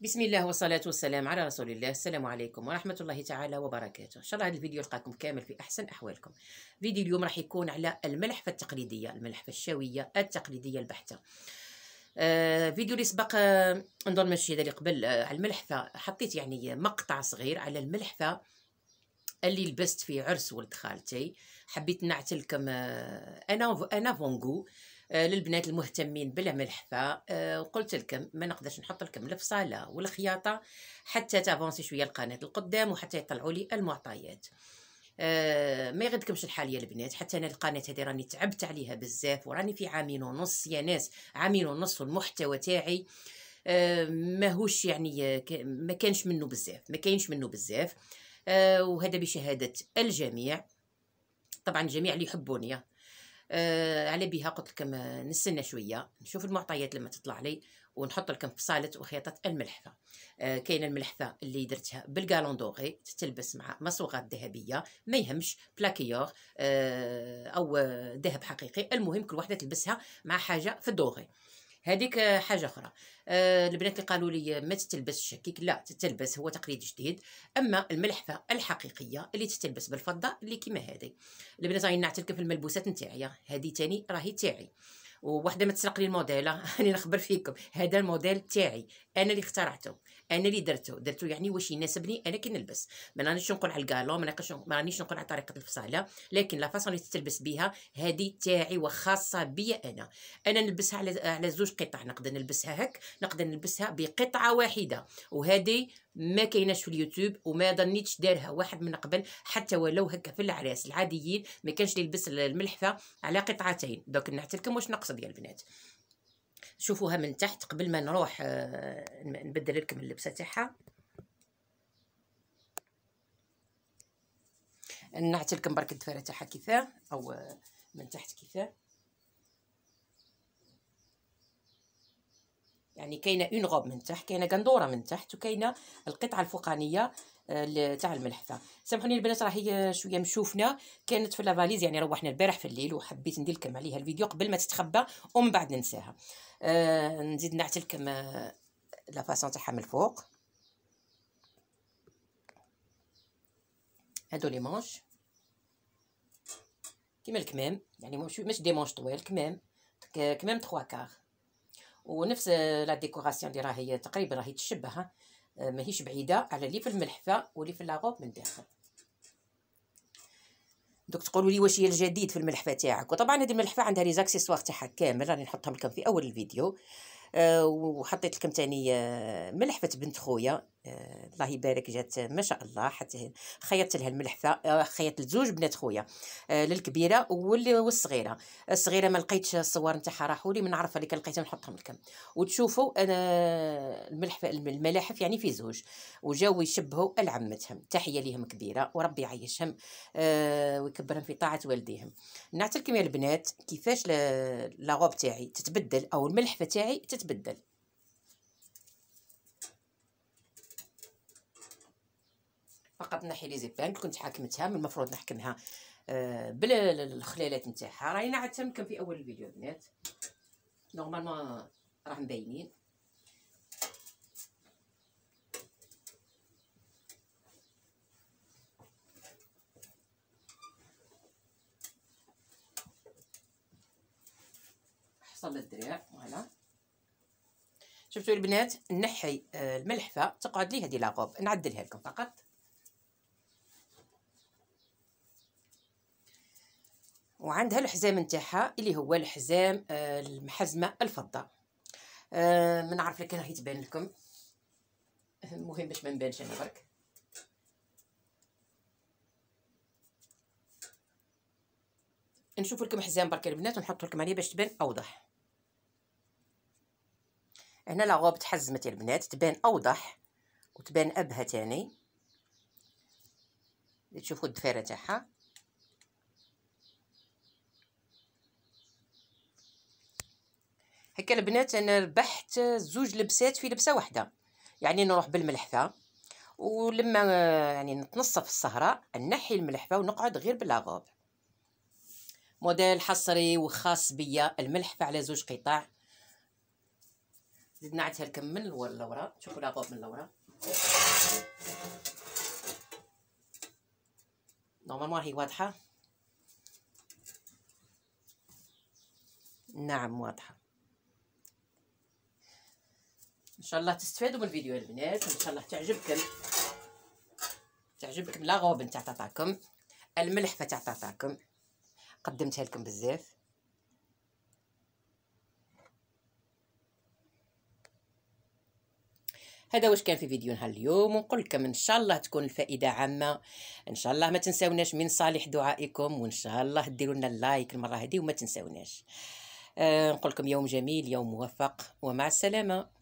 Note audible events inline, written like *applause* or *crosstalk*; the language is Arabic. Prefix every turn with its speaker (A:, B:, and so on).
A: بسم الله والصلاة والسلام على رسول الله السلام عليكم ورحمة الله تعالى وبركاته إن شاء الله هذا الفيديو يلقاكم كامل في أحسن أحوالكم فيديو اليوم راح يكون على الملحفة التقليدية الملحفة الشاوية التقليدية البحتة آه فيديو اللي سبق آه نظن ماشي هذا اللي قبل آه على الملحفة حطيت يعني مقطع صغير على الملحفة اللي لبست في عرس ولد خالتي حبيت نعتلكم آه أنا أنا فونغو آه، للبنات المهتمين بالملحفه آه، قلت لكم ما نقدرش نحط لكم الفصاله والخياطه حتى تافونسي شويه القناه القدام وحتى يطلعوا لي المعطيات آه، ما يغدكمش الحال يا البنات حتى انا القناه هذه راني تعبت عليها بزاف وراني في عامين ونص يا ناس عامين ونص المحتوى تاعي آه ماهوش يعني ما كانش منه بزاف ما كاينش منه بزاف وهذا بشهاده الجميع طبعا جميع اللي يحبوني آه على بها قلت لكم آه، نستنى شويه نشوف المعطيات لما تطلع لي ونحط لكم في صاله وخيطه الملحفه آه كاينه الملحفه اللي درتها بالكالون دوغي تتلبس مع مصوغات ذهبيه ما يهمش بلاكيور آه او ذهب حقيقي المهم كل واحده تلبسها مع حاجه في الدوغي هذيك حاجه اخرى آه، البنات اللي قالوا لي ما تتلبس الشكيك لا تتلبس هو تقليد جديد اما الملحفه الحقيقيه اللي تتلبس بالفضه اللي كيما هذه البنات راهي نعتلك في الملبوسات نتاعي هذه تاني راهي تاعي وواحده ما تسرق لي الموديل راني *laughs* نخبر فيكم هذا الموديل تاعي انا اللي اخترعته انا اللي درته درته يعني واش يناسبني انا نلبس ما رانيش نقول على الكالون ما رانيش نقول على طريقه الفصاله لكن لا فاصون اللي تلبس بها هذه تاعي وخاصه بيا انا انا نلبسها على على زوج قطع نقدر نلبسها هك نقدر نلبسها بقطعه واحده وهذه ما كايناش في اليوتيوب وما ظنيتش دارها واحد من قبل حتى ولو هكا في العراس العاديين ما كانش يلبس الملحفه على قطعتين دوك نعت واش نقصد يا البنات شوفوها من تحت قبل ما نروح آه، نبدل لكم اللبسه تاعها نعت لكم برك الدفاره تاعها كيفاه او آه، من تحت كيفاه يعني كاينه اون غوب من تحت كاينه قندوره من تحت وكاينه القطعه الفوقانيه تاع الملحفه سامحوني البنات راهي شويه مشوفنه كانت في لافاليز يعني روحنا البارح في الليل وحبيت ندير لكم عليها الفيديو قبل ما تتخبى ومن بعد ننساها آه نزيد نعت لكم آه، لا فاصون تاعها من الفوق هادو لي مونش كيما الكمام يعني مش دي مونش طويل آه، كمام كمام 3 كار ونفس آه، لا ديكوراسيون اللي راهي تقريبا راهي تشبه آه، ماهيش بعيده على اللي في الملحفه واللي في لاغوب من داخل دوك تقولوا لي واش هي الجديد في الملحفه تاعك وطبعا هذه الملحفه عندها لي زاكسيسوار تاعها كامل راني نحطهم لكم في اول الفيديو أه وحطيت لكم تاني آه، ملحفه بنت خويا آه، الله يبارك جات ما شاء الله حتى خيطت لها الملحفه آه، خيطت لزوج بنات خويا آه للكبيره والصغيره الصغيره ما لقيتش الصور نتاعها راحوا لي من عرفه اللي لقيتها نحطهم لكم وتشوفوا انا الملحفه الملاحف يعني في زوج وجاو يشبهوا لعمتهم تحيه ليهم كبيره وربي يعيشهم آه، ويكبرهم في طاعه والديهم نعطيكم يا البنات كيفاش لاغوب تاعي تتبدل او الملحفه تاعي تتبدل فقط نحي لي زيبانك كنت حاكمتها من المفروض نحكمها آه، بلا الخلالات نتاعها راينا عاد تمكن في اول الفيديو البنات نورمالمون راه مبينين حصل الدراع فوالا شفتوا البنات نحي آه، الملحفه تقعد لي هذه لاغوب نعدلها لكم فقط وعندها الحزام نتاعها اللي هو الحزام آه، المحزمه الفضه آه، ما نعرف لك راهي تبان لكم المهم باش ما نبانش انا برك نشوف لكم حزام برك البنات ونحط لكم عليه باش تبان اوضح هنا لا غوب تحزمت البنات تبان اوضح وتبان ابهى تاني تشوفوا الدفيره تاعها هكا البنات انا ربحت زوج لبسات في لبسه واحده يعني نروح بالملحفه ولما يعني نتنصف السهره نحي الملحفه ونقعد غير باللافوب موديل حصري وخاص بيا الملحفه على زوج قطاع زدنا عتها الكم من اللورا شوفوا لافوب من اللورا نورمالمون هي واضحه نعم واضحه ان شاء الله تستفادوا من الفيديو البنات ان شاء الله تعجبكم تعجبكم لا غوب نتاع طاطاكم الملحفه تاع طاطاكم قدمتها لكم بزاف هذا واش كان في فيديو نهار اليوم ونقول لكم ان شاء الله تكون الفائده عامه ان شاء الله ما تنساوناش من صالح دعائكم وان شاء الله ديروا لنا اللايك المره هذه وما تنساوناش آه نقول لكم يوم جميل يوم موفق ومع السلامه